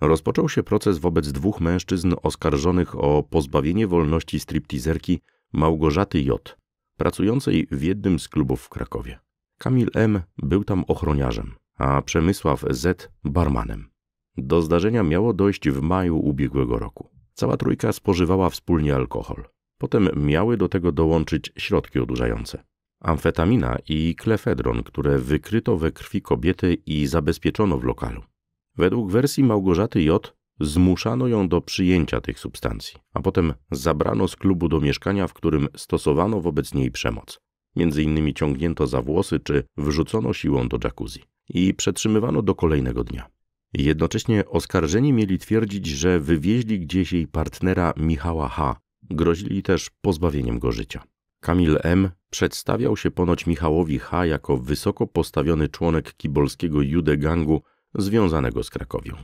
rozpoczął się proces wobec dwóch mężczyzn oskarżonych o pozbawienie wolności striptizerki Małgorzaty J., pracującej w jednym z klubów w Krakowie. Kamil M. był tam ochroniarzem, a Przemysław Z. barmanem. Do zdarzenia miało dojść w maju ubiegłego roku. Cała trójka spożywała wspólnie alkohol. Potem miały do tego dołączyć środki odurzające. Amfetamina i klefedron, które wykryto we krwi kobiety i zabezpieczono w lokalu. Według wersji Małgorzaty J. zmuszano ją do przyjęcia tych substancji, a potem zabrano z klubu do mieszkania, w którym stosowano wobec niej przemoc. Między innymi ciągnięto za włosy czy wrzucono siłą do jacuzzi i przetrzymywano do kolejnego dnia. Jednocześnie oskarżeni mieli twierdzić, że wywieźli gdzieś jej partnera Michała H. Grozili też pozbawieniem go życia. Kamil M. przedstawiał się ponoć Michałowi H. jako wysoko postawiony członek kibolskiego Jude Gangu, związanego z Krakowią.